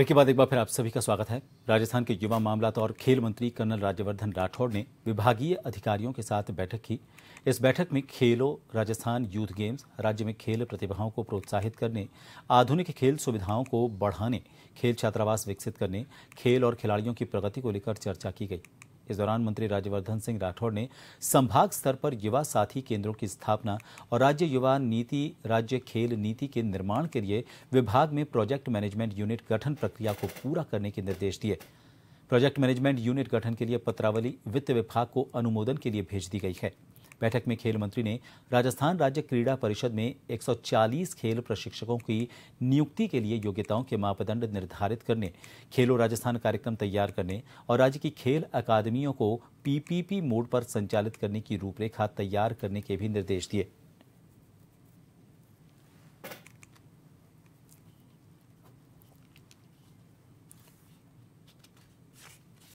break के बाद एक बार फिर आप सभी का स्वागत है राजस्थान के युवा मामलात तो और खेल मंत्री कर्नल राज्यवर्धन राठौड़ ने विभागीय अधिकारियों के साथ बैठक की इस बैठक में खेलो राजस्थान यूथ गेम्स राज्य में खेल प्रतिभाओं को प्रोत्साहित करने आधुनिक खेल सुविधाओं को बढ़ाने खेल छात्रावास विकसित करने खेल और खिलाड़ियों की प्रगति को लेकर चर्चा की गई इस दौरान मंत्री राज्यवर्धन सिंह राठौड़ ने संभाग स्तर पर युवा साथी केंद्रों की स्थापना और राज्य युवा नीति राज्य खेल नीति के निर्माण के लिए विभाग में प्रोजेक्ट मैनेजमेंट यूनिट गठन प्रक्रिया को पूरा करने के निर्देश दिए प्रोजेक्ट मैनेजमेंट यूनिट गठन के लिए पत्रावली वित्त विभाग को अनुमोदन के लिए भेज दी गई है बैठक में खेल मंत्री ने राजस्थान राज्य क्रीड़ा परिषद में 140 खेल प्रशिक्षकों की नियुक्ति के लिए योग्यताओं के मापदंड निर्धारित करने खेलो राजस्थान कार्यक्रम तैयार करने और राज्य की खेल अकादमियों को पीपीपी मोड पर संचालित करने की रूपरेखा तैयार करने के भी निर्देश दिए